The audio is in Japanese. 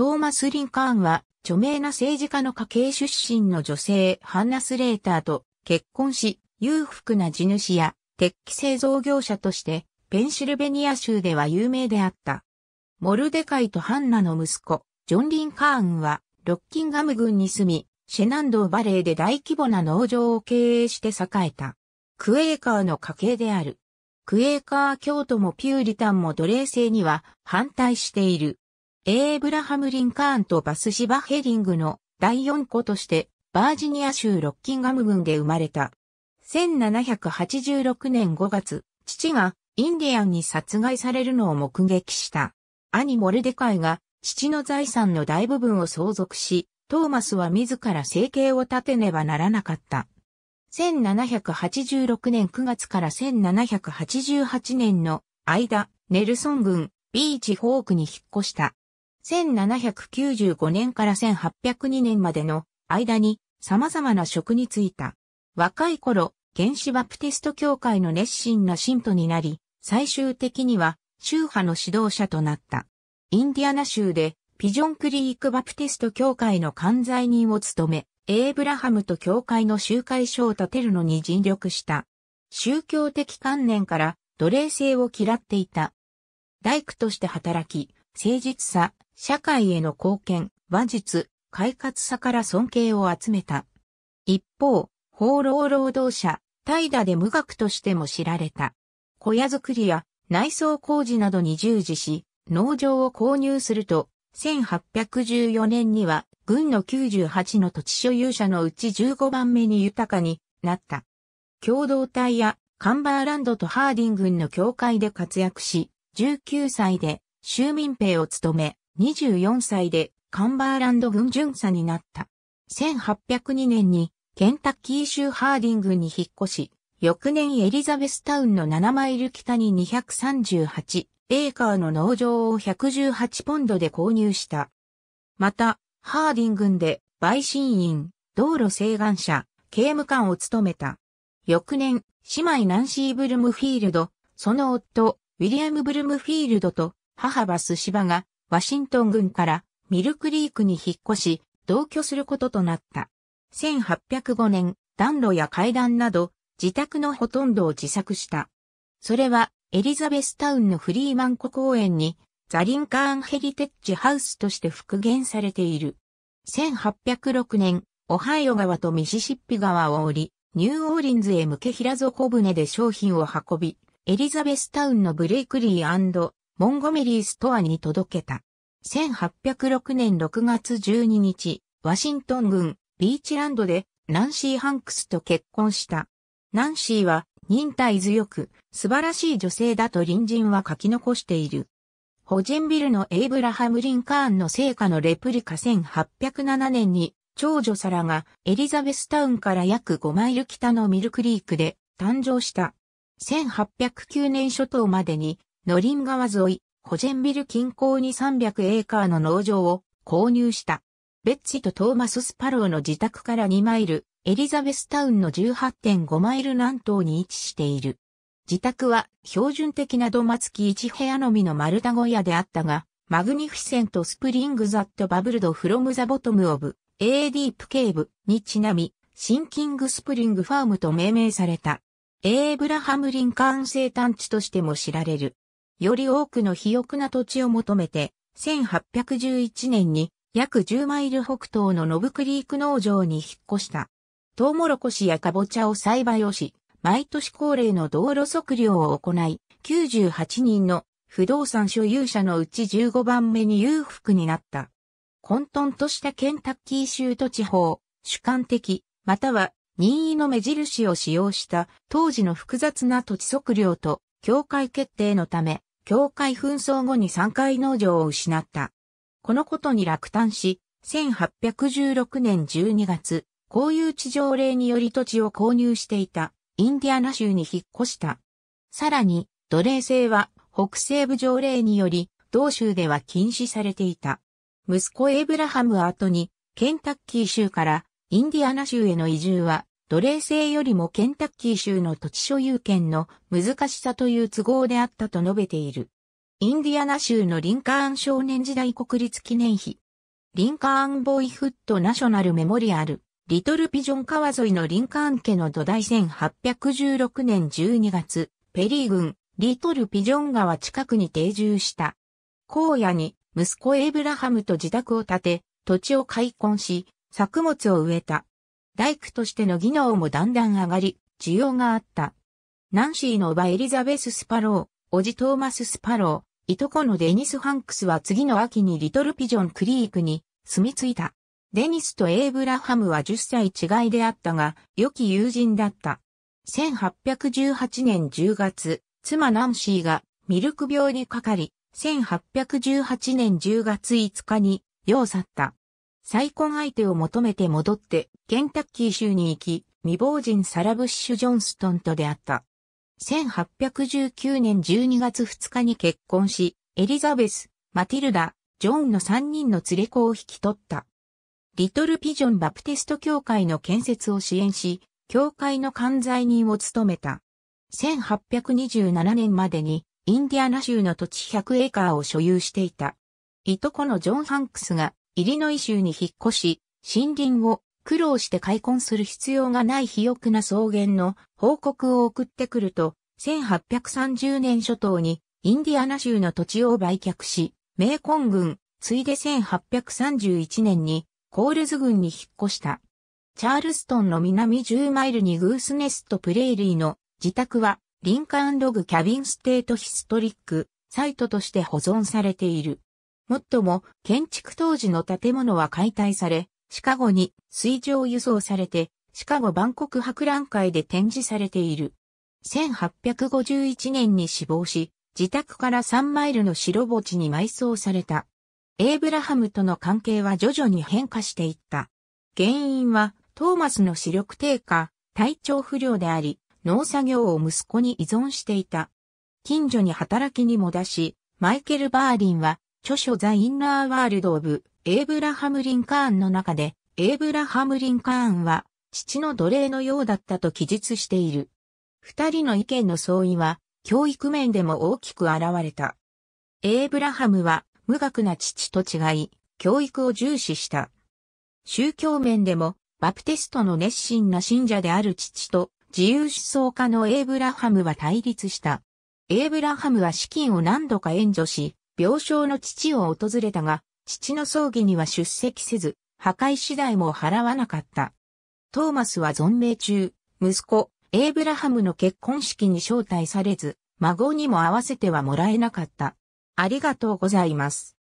トーマス・リンカーンは、著名な政治家の家系出身の女性ハンナ・スレーターと結婚し、裕福な地主や鉄器製造業者として、ペンシルベニア州では有名であった。モルデカイとハンナの息子、ジョン・リンカーンは、ロッキンガム郡に住み、シェナンドーバレーで大規模な農場を経営して栄えた。クエーカーの家系である。クエーカー教徒もピューリタンも奴隷制には反対している。エーブラハム・リンカーンとバスシバ・ヘリングの第四子として、バージニア州ロッキンガム郡で生まれた。1786年5月、父がインディアンに殺害されるのを目撃した。兄モルデカイが父の財産の大部分を相続し、トーマスは自ら生計を立てねばならなかった。1786年9月から1788年の間、ネルソン郡ビーチホークに引っ越した。1795年から1802年までの間に様々な職に就いた。若い頃、原始バプティスト教会の熱心な信徒になり、最終的には宗派の指導者となった。インディアナ州でピジョンクリークバプティスト教会の管財人を務め、エイブラハムと教会の集会所を建てるのに尽力した。宗教的観念から奴隷制を嫌っていた。大工として働き、誠実さ、社会への貢献、話術、快活さから尊敬を集めた。一方、放浪労働者、怠惰で無学としても知られた。小屋作りや内装工事などに従事し、農場を購入すると、1814年には軍の98の土地所有者のうち15番目に豊かになった。共同体やカンバーランドとハーディングンの境界で活躍し、19歳で州民兵を務め、24歳でカンバーランド軍巡査になった。1802年にケンタッキー州ハーディングに引っ越し、翌年エリザベスタウンの7マイル北に238エーカーの農場を118ポンドで購入した。また、ハーディングで陪審員、道路請願者、刑務官を務めた。翌年、姉妹ナンシー・ブルムフィールド、その夫、ウィリアム・ブルムフィールドと母は寿司場がワシントン郡からミルクリークに引っ越し、同居することとなった。1805年、暖炉や階段など、自宅のほとんどを自作した。それは、エリザベスタウンのフリーマン湖公園に、ザリンカーンヘリテッジハウスとして復元されている。1806年、オハイオ川とミシシッピ川を降り、ニューオーリンズへ向け平底船舟で商品を運び、エリザベスタウンのブレイクリーモンゴメリーストアに届けた。1806年6月12日、ワシントン郡ビーチランドでナンシー・ハンクスと結婚した。ナンシーは忍耐強く素晴らしい女性だと隣人は書き残している。ホジェンビルのエイブラハム・リンカーンの聖火のレプリカ1807年に長女サラがエリザベスタウンから約5マイル北のミルクリークで誕生した。1809年初頭までにノリン川沿い、ホジェンビル近郊に300エーカーの農場を購入した。ベッチとトーマス・スパローの自宅から2マイル、エリザベスタウンの18.5マイル南東に位置している。自宅は標準的な土間付き1部屋のみの丸太小屋であったが、マグニフィセント・スプリング・ザット・バブルド・フロム・ザ・ボトム・オブ、A・ ディープ・ケーブにちなみ、シンキング・スプリング・ファームと命名された。エーブラハム・リンカーン生誕地としても知られる。より多くの肥沃な土地を求めて、1811年に約10マイル北東のノブクリーク農場に引っ越した。トウモロコシやカボチャを栽培をし、毎年恒例の道路測量を行い、98人の不動産所有者のうち15番目に裕福になった。混沌としたケンタッキー州都地方、主観的、または任意の目印を使用した当時の複雑な土地測量と境界決定のため、境界紛争後に3回農場を失った。このことに落胆し、1816年12月、公有地条例により土地を購入していたインディアナ州に引っ越した。さらに、奴隷制は北西部条例により、同州では禁止されていた。息子エイブラハムは後に、ケンタッキー州からインディアナ州への移住は奴隷制よりもケンタッキー州の土地所有権の難しさという都合であったと述べている。インディアナ州のリンカーン少年時代国立記念碑。リンカーンボーイフットナショナルメモリアル。リトルピジョン川沿いのリンカーン家の土台1816年12月、ペリー郡、リトルピジョン川近くに定住した。荒野に息子エイブラハムと自宅を建て、土地を開墾し、作物を植えた。大工としての技能もだんだん上がり、需要があった。ナンシーの叔母エリザベス・スパロー、叔父トーマス・スパロー、いとこのデニス・ハンクスは次の秋にリトルピジョン・クリークに住み着いた。デニスとエイブラハムは10歳違いであったが、良き友人だった。1818年10月、妻ナンシーがミルク病にかかり、1818年10月5日に、世を去った。再婚相手を求めて戻って、ケンタッキー州に行き、未亡人サラブッシュ・ジョンストンと出会った。1819年12月2日に結婚し、エリザベス、マティルダ、ジョンの3人の連れ子を引き取った。リトルピジョンバプテスト教会の建設を支援し、教会の管財人を務めた。1827年までにインディアナ州の土地100エーカーを所有していた。いとこのジョン・ハンクスがイリノイ州に引っ越し、森林を苦労して開墾する必要がない肥沃な草原の報告を送ってくると、1830年初頭にインディアナ州の土地を売却し、メーコン軍、ついで1831年にコールズ軍に引っ越した。チャールストンの南10マイルにグースネストプレイリーの自宅はリンカーンログキャビンステートヒストリックサイトとして保存されている。もっとも、建築当時の建物は解体され、シカゴに水上輸送されて、シカゴ万国博覧会で展示されている。1851年に死亡し、自宅から3マイルの白墓地に埋葬された。エイブラハムとの関係は徐々に変化していった。原因は、トーマスの視力低下、体調不良であり、農作業を息子に依存していた。近所に働きにも出し、マイケル・バーリンは著書ザ・インナー・ワールド・オブ・エイブラハム・リンカーンの中で、エイブラハム・リンカーンは、父の奴隷のようだったと記述している。二人の意見の相違は、教育面でも大きく現れた。エイブラハムは、無学な父と違い、教育を重視した。宗教面でも、バプテストの熱心な信者である父と、自由思想家のエイブラハムは対立した。エイブラハムは資金を何度か援助し、病床の父を訪れたが、父の葬儀には出席せず、破壊次第も払わなかった。トーマスは存命中、息子、エイブラハムの結婚式に招待されず、孫にも合わせてはもらえなかった。ありがとうございます。